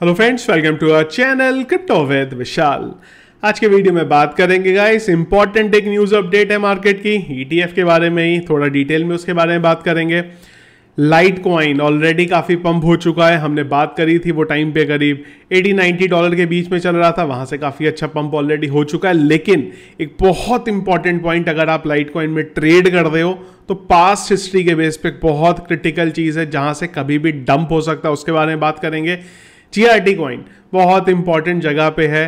hello friends welcome to our channel crypto with Vishal आज के video में बात करेंगे गाइस इंपॉर्टेंट एक न्यूज़ अपडेट है मार्केट की ईटीएफ e के बारे में ही थोड़ा डिटेल में उसके बारे में बात करेंगे लाइट कॉइन ऑलरेडी काफ़ी पंप हो चुका है हमने बात करी थी वो टाइम पे करीब 80 90 डॉलर के बीच में चल रहा था वहाँ से काफ़ी अच्छा पंप ऑलरेडी हो चुका है लेकिन एक बहुत इंपॉर्टेंट पॉइंट अगर आप लाइट कॉइन में ट्रेड कर रहे हो तो पास्ट हिस्ट्री के बेस पे बहुत क्रिटिकल चीज़ है जहाँ से कभी भी डंप हो सकता है उसके बारे में बात करेंगे जीआरटी कॉइन बहुत इंपॉर्टेंट जगह पे है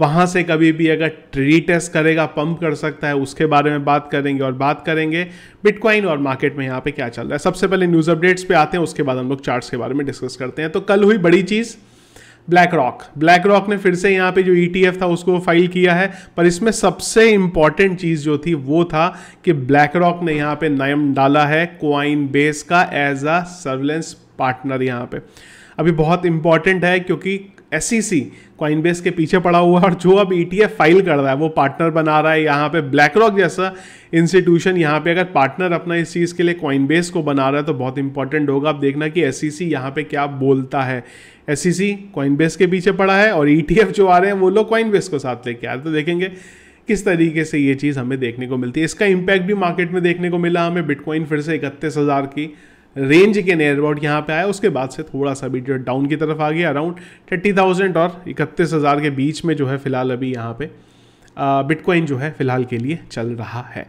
वहाँ से कभी भी अगर ट्री टेस्ट करेगा पंप कर सकता है उसके बारे में बात करेंगे और बात करेंगे बिटकॉइन और मार्केट में यहाँ पे क्या चल रहा है सबसे पहले न्यूज़ अपडेट्स पे आते हैं उसके बाद हम लोग चार्ट्स के बारे में डिस्कस करते हैं तो कल हुई बड़ी चीज़ ब्लैक रॉक ब्लैक रॉक ने फिर से यहाँ पे जो ई e था उसको फाइल किया है पर इसमें सबसे इम्पॉर्टेंट चीज़ जो थी वो था कि ब्लैक रॉक ने यहाँ पे नियम डाला है क्वाइन बेस का एज अ सर्वेलेंस पार्टनर यहाँ पे अभी बहुत इंपॉर्टेंट है क्योंकि एस सी सी कॉइनबेस के पीछे पड़ा हुआ है और जो अब ई टी एफ फाइल कर रहा है वो पार्टनर बना रहा है यहाँ पे ब्लैक रॉक जैसा इंस्टीट्यूशन यहाँ पे अगर पार्टनर अपना इस चीज़ के लिए कॉइनबेस को बना रहा है तो बहुत इंपॉर्टेंट होगा आप देखना कि एस सी सी यहाँ पे क्या बोलता है एस सी सी कॉइनबेस के पीछे पड़ा है और ई टी एफ जो आ रहे हैं वो लोग कॉइनबेस को साथ लेके आ रहे तो देखेंगे किस तरीके से ये चीज़ हमें देखने को मिलती है इसका इम्पैक्ट भी मार्केट में देखने को मिला हमें बिटकॉइन फिर से इकतीस हज़ार की रेंज के नियर अबाउट यहाँ पे आया उसके बाद से थोड़ा सा भी जो डाउन की तरफ आ गया अराउंड थर्टी थाउजेंड और इकतीस हज़ार के बीच में जो है फिलहाल अभी यहाँ पे बिटकॉइन जो है फिलहाल के लिए चल रहा है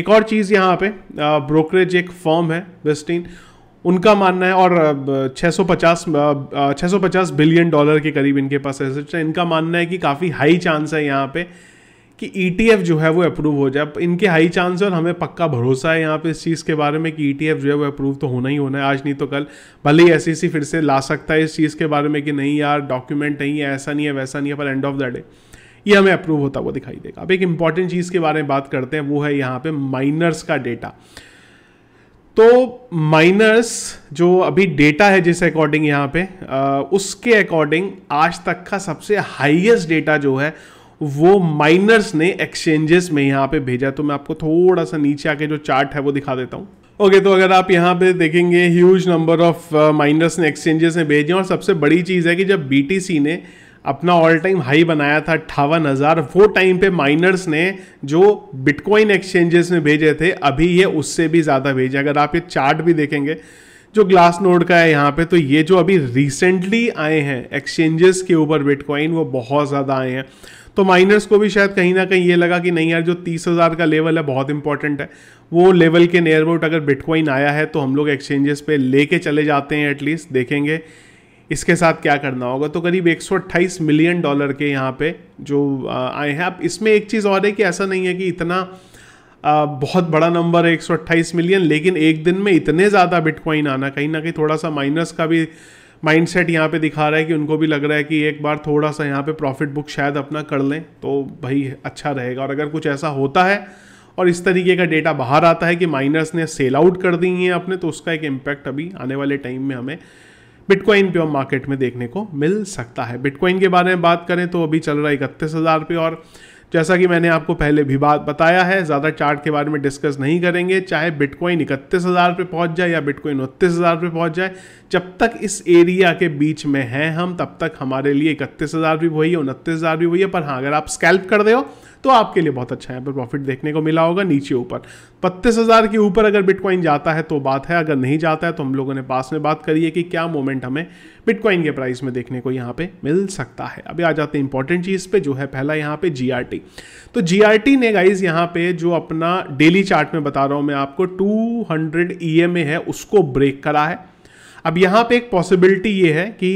एक और चीज़ यहाँ पे ब्रोकरेज एक फॉर्म है वेस्टिन उनका मानना है और 650 650 बिलियन डॉलर के करीब इनके पास एसेट्स हैं इनका मानना है कि काफ़ी हाई चांस है यहाँ पे कि ई e जो है वो अप्रूव हो जाए इनके हाई चांस है और हमें पक्का भरोसा है यहाँ पे इस चीज़ के बारे में कि ई e जो है वो अप्रूव तो होना ही होना है आज नहीं तो कल भले ही एस e फिर से ला सकता है इस चीज़ के बारे में कि नहीं यार डॉक्यूमेंट नहीं है ऐसा नहीं है वैसा नहीं है पर एंड ऑफ द डे ये हमें अप्रूव होता हुआ दिखाई देगा अब एक इंपॉर्टेंट चीज़ के बारे में बात करते हैं वो है यहाँ पे माइनर्स का डेटा तो माइनर्स जो अभी डेटा है जिस अकॉर्डिंग यहाँ पे आ, उसके अकॉर्डिंग आज तक का सबसे हाईएस्ट डेटा जो है वो माइनर्स ने एक्सचेंजेस में यहाँ पे भेजा तो मैं आपको थोड़ा सा नीचे आके जो चार्ट है वो दिखा देता हूँ ओके okay, तो अगर आप यहाँ पे देखेंगे ह्यूज नंबर ऑफ माइनर्स ने एक्सचेंजेस में भेजे और सबसे बड़ी चीज़ है कि जब बी ने अपना ऑल टाइम हाई बनाया था अट्ठावन हज़ार वो टाइम पे माइनर्स ने जो बिटकॉइन एक्सचेंजेस में भेजे थे अभी ये उससे भी ज़्यादा भेजे अगर आप ये चार्ट भी देखेंगे जो ग्लास नोड का है यहाँ पे तो ये जो अभी रिसेंटली आए हैं एक्सचेंजेस के ऊपर बिटकॉइन वो बहुत ज़्यादा आए हैं तो माइनर्स को भी शायद कहीं ना कहीं ये लगा कि नहीं यार जो तीस हज़ार का लेवल है बहुत इंपॉर्टेंट है वो लेवल के नियर अबाउट अगर बिटकॉइन आया है तो हम लोग एक्सचेंजेस पे लेके चले जाते हैं एटलीस्ट देखेंगे इसके साथ क्या करना होगा तो करीब अट्ठाईस मिलियन डॉलर के यहाँ पे जो आए हैं अब इसमें एक चीज़ और है कि ऐसा नहीं है कि इतना बहुत बड़ा नंबर है एक मिलियन लेकिन एक दिन में इतने ज़्यादा बिटकॉइन आना कहीं ना कहीं थोड़ा सा माइनस का भी माइंड सेट यहाँ पर दिखा रहा है कि उनको भी लग रहा है कि एक बार थोड़ा सा यहाँ पे प्रॉफिट बुक शायद अपना कर लें तो भाई अच्छा रहेगा और अगर कुछ ऐसा होता है और इस तरीके का डेटा बाहर आता है कि माइनर्स ने सेल आउट कर दी हैं अपने तो उसका एक इम्पैक्ट अभी आने वाले टाइम में हमें बिटकॉइन पे और मार्केट में देखने को मिल सकता है बिटकॉइन के बारे में बात करें तो अभी चल रहा है इकतीस हज़ार पे और जैसा कि मैंने आपको पहले भी बात बताया है ज़्यादा चार्ट के बारे में डिस्कस नहीं करेंगे चाहे बिटकॉइन इकतीस हज़ार पर पहुंच जाए या बिटकॉइन उनतीस हज़ार पर पहुंच जाए जब तक इस एरिया के बीच में हैं हम तब तक हमारे लिए इकतीस हज़ार भी वही है उनतीस हज़ार भी वही है पर हाँ अगर आप स्कैल्प कर दे हो तो आपके लिए बहुत अच्छा यहाँ पर प्रॉफिट देखने को मिला होगा नीचे ऊपर बत्तीस हज़ार के ऊपर अगर बिटकॉइन जाता है तो बात है अगर नहीं जाता है तो हम लोगों ने पास में बात करी है कि क्या मोमेंट हमें बिटकॉइन के प्राइस में देखने को यहाँ पे मिल सकता है अभी आ जाते हैं इंपॉर्टेंट चीज़ पे जो है पहला यहाँ पे जीआरटी तो जीआरटी ने गाइज यहाँ पे जो अपना डेली चार्ट में बता रहा हूँ मैं आपको टू हंड्रेड e है उसको ब्रेक करा है अब यहाँ पे एक पॉसिबिलिटी ये है कि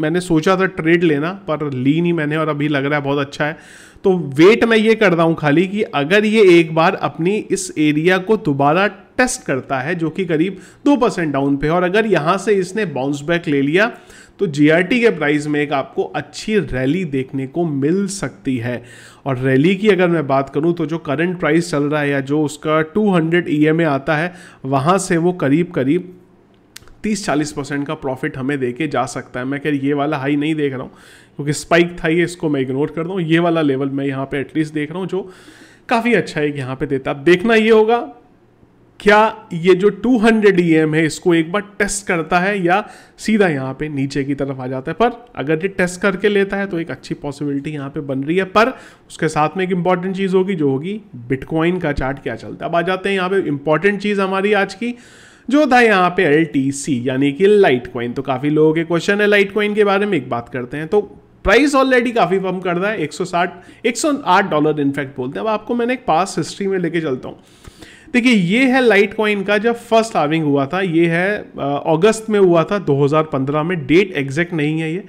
मैंने सोचा था ट्रेड लेना पर ली नहीं मैंने और अभी लग रहा है बहुत अच्छा है तो वेट मैं ये कर रहा हूँ खाली कि अगर ये एक बार अपनी इस एरिया को दोबारा टेस्ट करता है जो कि करीब दो परसेंट डाउन पे है और अगर यहाँ से इसने बाउंस बैक ले लिया तो जी के प्राइस में एक आपको अच्छी रैली देखने को मिल सकती है और रैली की अगर मैं बात करूं तो जो करंट प्राइस चल रहा है या जो उसका 200 ईएमए e आता है वहां से वो करीब करीब तीस चालीस परसेंट का प्रॉफिट हमें दे के जा सकता है मैं कह ये वाला हाई नहीं देख रहा हूँ क्योंकि स्पाइक था ये इसको मैं इग्नोर कर रहा हूँ ये वाला लेवल मैं यहाँ पे एटलीस्ट देख रहा हूँ जो काफ़ी अच्छा है यहाँ पे देता अब देखना ये होगा क्या ये जो 200 हंड्रेड e है इसको एक बार टेस्ट करता है या सीधा यहाँ पे नीचे की तरफ आ जाता है पर अगर ये टेस्ट करके लेता है तो एक अच्छी पॉसिबिलिटी यहाँ पे बन रही है पर उसके साथ में एक इंपॉर्टेंट चीज़ होगी जो होगी बिटकॉइन का चार्ट क्या चलता है अब आ जाते हैं यहाँ पे इंपॉर्टेंट चीज़ हमारी आज की जो था यहाँ पे एल यानी कि लाइट क्वाइन तो काफ़ी लोगों के क्वेश्चन है लाइट क्वाइन के बारे में एक बात करते हैं तो प्राइस ऑलरेडी काफ़ी पम्प कर रहा है 160 108 डॉलर इनफैक्ट बोलते हैं अब आपको मैंने एक पास हिस्ट्री में लेके चलता हूँ देखिए ये है लाइट क्वाइन का जब फर्स्ट हाविंग हुआ था ये है अगस्त में हुआ था 2015 में डेट एग्जैक्ट नहीं है ये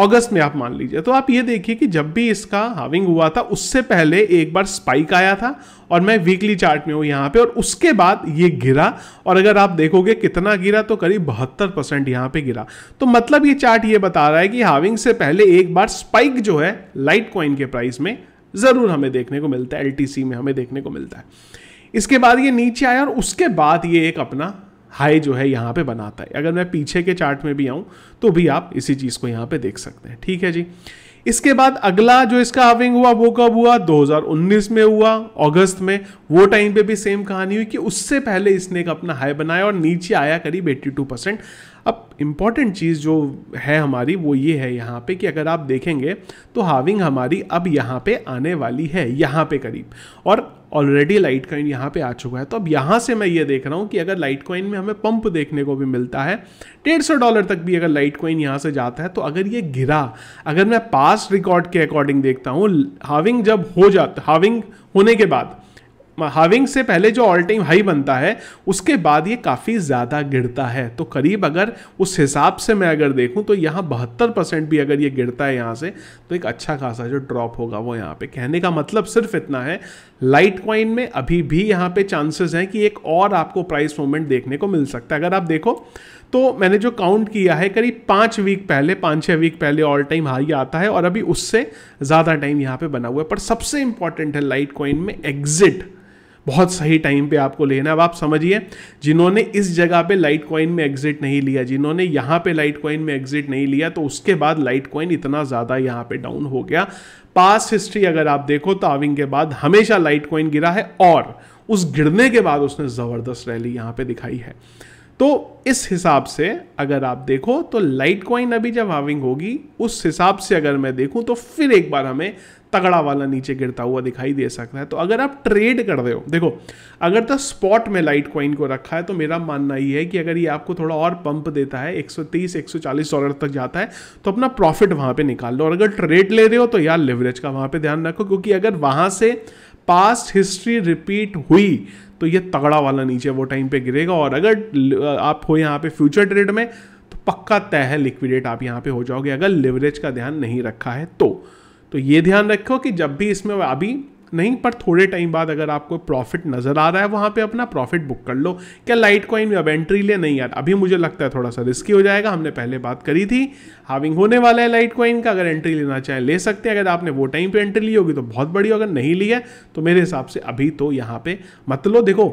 अगस्त में आप मान लीजिए तो आप ये देखिए कि जब भी इसका हाविंग हुआ था उससे पहले एक बार स्पाइक आया था और मैं वीकली चार्ट में हूँ यहाँ पे और उसके बाद ये गिरा और अगर आप देखोगे कितना गिरा तो करीब बहत्तर परसेंट यहाँ पर गिरा तो मतलब ये चार्ट ये बता रहा है कि हाविंग से पहले एक बार स्पाइक जो है लाइट कॉइन के प्राइस में ज़रूर हमें देखने को मिलता है एल में हमें देखने को मिलता है इसके बाद ये नीचे आया और उसके बाद ये एक अपना हाई जो है यहाँ पे बनाता है अगर मैं पीछे के चार्ट में भी आऊँ तो भी आप इसी चीज़ को यहाँ पे देख सकते हैं ठीक है जी इसके बाद अगला जो इसका हाविंग हुआ वो कब हुआ 2019 में हुआ अगस्त में वो टाइम पे भी सेम कहानी हुई कि उससे पहले इसने एक अपना हाई बनाया और नीचे आया करीब 82 परसेंट अब इम्पॉर्टेंट चीज़ जो है हमारी वो ये है यहाँ पे कि अगर आप देखेंगे तो हाविंग हमारी अब यहाँ पे आने वाली है यहाँ पे करीब और ऑलरेडी लाइट कॉइन यहाँ पे आ चुका है तो अब यहाँ से मैं ये देख रहा हूँ कि अगर लाइट कॉइन में हमें पंप देखने को भी मिलता है डेढ़ सौ डॉलर तक भी अगर लाइट कॉइन यहाँ से जाता है तो अगर ये गिरा अगर मैं पास रिकॉर्ड के अकॉर्डिंग देखता हूँ हाविंग जब हो जाता हाविंग होने के बाद हाविंग से पहले जो ऑल टाइम हाई बनता है उसके बाद ये काफ़ी ज़्यादा गिरता है तो करीब अगर उस हिसाब से मैं अगर देखूँ तो यहाँ बहत्तर परसेंट भी अगर ये गिरता है यहाँ से तो एक अच्छा खासा जो ड्रॉप होगा वो यहाँ पे कहने का मतलब सिर्फ इतना है लाइट क्वाइन में अभी भी यहाँ पे चांसेस हैं कि एक और आपको प्राइस मूवमेंट देखने को मिल सकता है अगर आप देखो तो मैंने जो काउंट किया है करीब पाँच वीक पहले पाँच छः वीक पहले ऑल टाइम हाई आता है और अभी उससे ज़्यादा टाइम यहाँ पे बना हुआ है पर सबसे इंपॉर्टेंट है लाइट कॉइन में एग्जिट बहुत सही टाइम पे आपको लेना है अब आप समझिए जिन्होंने इस जगह पे लाइट कॉइन में एग्जिट नहीं लिया जिन्होंने यहाँ पे लाइट कॉइन में एग्जिट नहीं लिया तो उसके बाद लाइट कॉइन इतना ज़्यादा यहाँ पे डाउन हो गया पास हिस्ट्री अगर आप देखो तो आविंग के बाद हमेशा लाइट कॉइन गिरा है और उस गिरने के बाद उसने ज़बरदस्त रैली यहाँ पर दिखाई है तो इस हिसाब से अगर आप देखो तो लाइट कॉइन अभी जब हाविंग होगी उस हिसाब से अगर मैं देखूं तो फिर एक बार हमें तगड़ा वाला नीचे गिरता हुआ दिखाई दे सकता है तो अगर आप ट्रेड कर रहे हो देखो अगर तो स्पॉट में लाइट क्वाइन को रखा है तो मेरा मानना ये है कि अगर ये आपको थोड़ा और पंप देता है 130 140 डॉलर तक जाता है तो अपना प्रॉफिट वहां पे निकाल लो और अगर ट्रेड ले रहे हो तो यार लेवरेज का वहां पर ध्यान रखो क्योंकि अगर वहां से पास्ट हिस्ट्री रिपीट हुई तो ये तगड़ा वाला नीचे वो टाइम पे गिरेगा और अगर आप हो यहाँ पे फ्यूचर ट्रेड में तो पक्का तय है लिक्विडेट आप यहाँ पे हो जाओगे अगर लेवरेज का ध्यान नहीं रखा है तो तो ये ध्यान रखो कि जब भी इसमें अभी नहीं पर थोड़े टाइम बाद अगर आपको प्रॉफिट नज़र आ रहा है वहाँ पे अपना प्रॉफिट बुक कर लो क्या लाइट कॉइन अब एंट्री ले नहीं यार अभी मुझे लगता है थोड़ा सा रिस्की हो जाएगा हमने पहले बात करी थी हाविंग होने वाला है लाइट कॉइन का अगर एंट्री लेना चाहें ले सकते हैं अगर आपने वो टाइम पर एंट्री ली होगी तो बहुत बड़ी अगर नहीं ली है तो मेरे हिसाब से अभी तो यहाँ पर मत लो देखो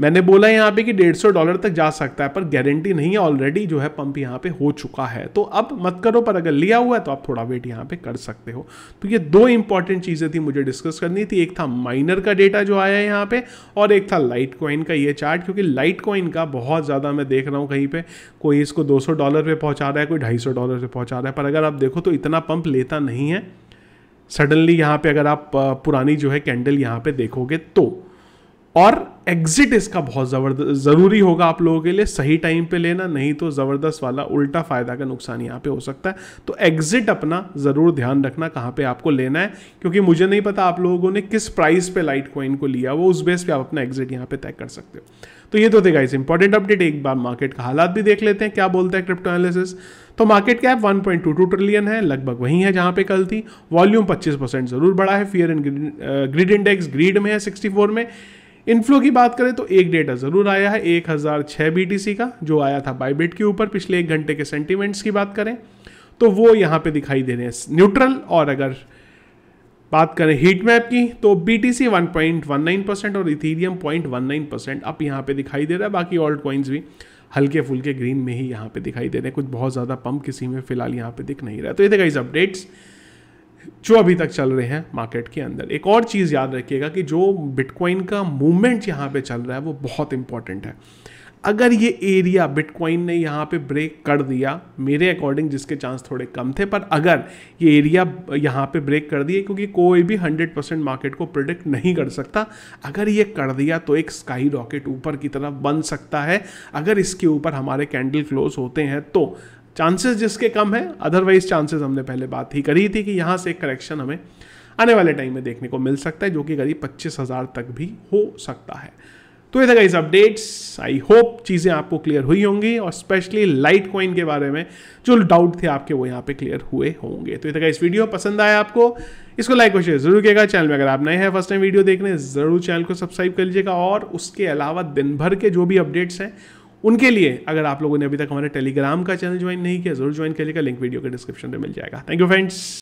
मैंने बोला यहाँ पे कि डेढ़ सौ डॉलर तक जा सकता है पर गारंटी नहीं है ऑलरेडी जो है पंप यहाँ पे हो चुका है तो अब मत करो पर अगर लिया हुआ है तो आप थोड़ा वेट यहाँ पे कर सकते हो तो ये दो इंपॉर्टेंट चीज़ें थी मुझे डिस्कस करनी थी एक था माइनर का डेटा जो आया है यहाँ पे और एक था लाइट कॉइन का ये चार्ट क्योंकि लाइट कॉइन का बहुत ज़्यादा मैं देख रहा हूँ कहीं पर कोई इसको दो डॉलर पर पहुँचा रहा है कोई ढाई डॉलर पर पहुँचा रहा है पर अगर आप देखो तो इतना पंप लेता नहीं है सडनली यहाँ पे अगर आप पुरानी जो है कैंडल यहाँ पे देखोगे तो और एग्जिट इसका बहुत ज़बरदस्त ज़रूरी होगा आप लोगों के लिए सही टाइम पे लेना नहीं तो ज़बरदस्त वाला उल्टा फ़ायदा का नुकसान यहाँ पे हो सकता है तो एग्जिट अपना ज़रूर ध्यान रखना कहाँ पे आपको लेना है क्योंकि मुझे नहीं पता आप लोगों ने किस प्राइस पे लाइट कॉइन को लिया वो उस बेस पे आप अपना एग्जिट यहाँ पे तय कर सकते हो तो ये तो देगा इस इंपॉर्टेंट अपडेट एक बार मार्केट का हालात भी देख लेते हैं क्या बोलते हैं क्रिप्टो एनालिसिस तो मार्केट कैप 1.22 ट्रिलियन है लगभग वही है जहां पे कल थी वॉल्यूम 25 परसेंट जरूर बढ़ा है fear and greed index greed में है 64 में इनफ्लो की बात करें तो एक डेटा ज़रूर आया है एक हज़ार छह बी का जो आया था बाईबिट के ऊपर पिछले एक घंटे के सेंटीमेंट्स की बात करें तो वो यहां पे दिखाई दे रहे हैं न्यूट्रल और अगर बात करें हीट मैप की तो B T C one point one nine percent और Ethereum point one nine percent अब यहाँ पे दिखाई दे रहा है बाकी ऑल्ट कॉइन्स भी हल्के फुल्के ग्रीन में ही यहाँ पे दिखाई दे रहे हैं कुछ बहुत ज़्यादा पंप किसी में फिलहाल यहाँ पे दिख नहीं रहा तो ये थे गाइज अपडेट्स जो अभी तक चल रहे हैं मार्केट के अंदर एक और चीज़ याद रखिएगा कि जो बिटकॉइन का मूवमेंट यहाँ पे चल रहा है वो बहुत इंपॉर्टेंट है अगर ये एरिया बिटकॉइन ने यहाँ पे ब्रेक कर दिया मेरे अकॉर्डिंग जिसके चांस थोड़े कम थे पर अगर ये एरिया यहाँ पे ब्रेक कर दिए क्योंकि कोई भी 100 परसेंट मार्केट को प्रिडिक्ट नहीं कर सकता अगर ये कर दिया तो एक स्काई रॉकेट ऊपर की तरफ बन सकता है अगर इसके ऊपर हमारे कैंडल क्लोज होते हैं तो चांसेस जिसके कम है अदरवाइज चांसेस हमने पहले बात ही करी थी कि यहाँ से एक करेक्शन हमें आने वाले टाइम में देखने को मिल सकता है जो कि करीब पच्चीस हज़ार तक भी हो सकता है तो ये था इस अपडेट्स आई होप चीज़ें आपको क्लियर हुई होंगी और स्पेशली लाइट कॉइन के बारे में जो डाउट थे आपके वो यहाँ पे क्लियर हुए होंगे तो ये था इस वीडियो पसंद आया आपको इसको लाइक और शेयर जरूर किएगा चैनल में अगर आप नए हैं फर्स्ट टाइम वीडियो देखने ज़रूर चैनल को सब्सक्राइब कर लीजिएगा और उसके अलावा दिन भर के जो भी अपडेट्स हैं उनके लिए अगर आप लोगों ने अभी तक हमारे टेलीग्राम का चैनल ज्वाइन नहीं किया जरूर ज्वाइन करिएगा लिंक वीडियो के डिस्क्रिप्शन में मिल जाएगा थैंक यू फ्रेंड्स